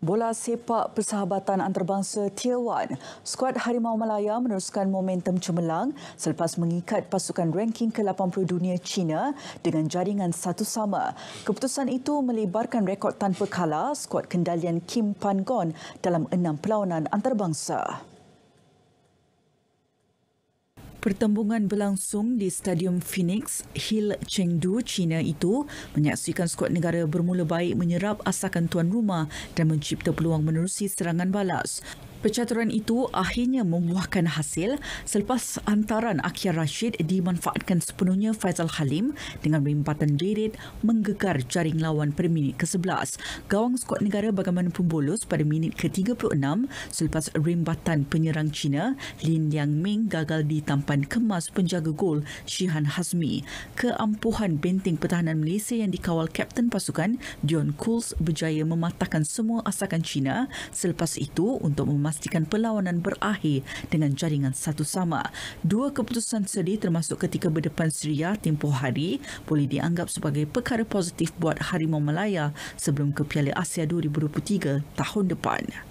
Bola sepak persahabatan antarabangsa Tier 1. Skuad Harimau Malaya meneruskan momentum cemerlang selepas mengikat pasukan ranking ke-80 dunia China dengan jaringan satu sama. Keputusan itu melibarkan rekod tanpa kalah skuad kendalian Kim Pan Gon dalam enam perlawanan antarabangsa. Pertembungan berlangsung di Stadium Phoenix, Hill Chengdu, China itu menyaksikan skuad negara bermula baik menyerap asakan tuan rumah dan mencipta peluang menerusi serangan balas. Percaturan itu akhirnya membuahkan hasil selepas antaran Akhir Rashid dimanfaatkan sepenuhnya Faizal Halim dengan rimpatan Jared menggegar jaring lawan per minit ke-11. Gawang skuad negara bagaimanapun bolos pada minit ke-36 selepas rimpatan penyerang China Lin Yang Ming gagal ditampan kemas penjaga gol Shihan Hazmi. Keampuhan benteng pertahanan Malaysia yang dikawal Kapten Pasukan Dion Kools berjaya mematahkan semua asakan China selepas itu untuk memastikan memastikan perlawanan berakhir dengan jaringan satu sama. Dua keputusan sedih termasuk ketika berdepan Syria tempoh hari boleh dianggap sebagai perkara positif buat Harimau Malaya sebelum ke Piala Asia 2023 tahun depan.